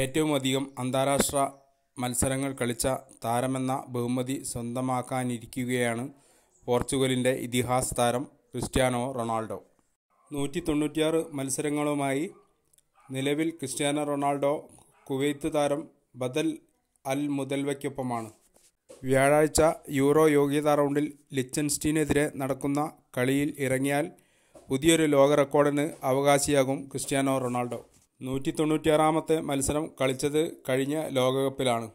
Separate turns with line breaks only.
ഏറ്റവും അധികം അന്താരാഷ്ട്ര മത്സരങ്ങൾ കളിച്ച താരമെന്ന ബഹുമതി സ്വന്തമാക്കാനിരിക്കുകയാണ് പോർച്ചുഗലിൻ്റെ ഇതിഹാസ താരം ക്രിസ്ത്യാനോ റൊണാൾഡോ നൂറ്റി തൊണ്ണൂറ്റിയാറ് മത്സരങ്ങളുമായി നിലവിൽ ക്രിസ്ത്യാനോ റൊണാൾഡോ കുവൈത്ത് താരം ബദൽ അൽ മുതൽവയ്ക്കൊപ്പമാണ് വ്യാഴാഴ്ച യൂറോ യോഗ്യതാ റൗണ്ടിൽ ലിച്ചൻസ്റ്റീനെതിരെ നടക്കുന്ന കളിയിൽ ഇറങ്ങിയാൽ പുതിയൊരു ലോക റെക്കോർഡിന് അവകാശിയാകും ക്രിസ്ത്യാനോ റൊണാൾഡോ നൂറ്റി തൊണ്ണൂറ്റിയാറാമത്തെ മത്സരം കളിച്ചത് കഴിഞ്ഞ ലോകകപ്പിലാണ്